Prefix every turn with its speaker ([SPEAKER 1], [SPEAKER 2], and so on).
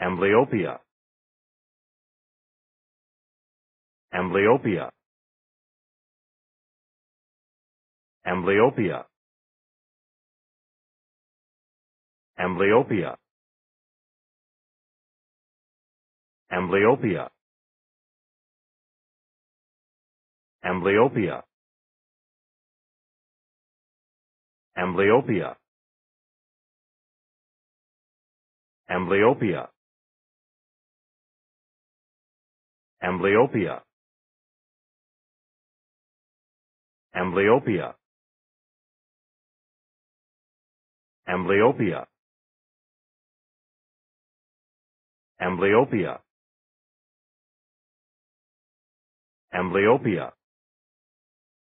[SPEAKER 1] amblyopia amblyopia amblyopia amblyopia amblyopia amblyopia amblyopia amblyopia amblyopia amblyopia amblyopia amblyopia amblyopia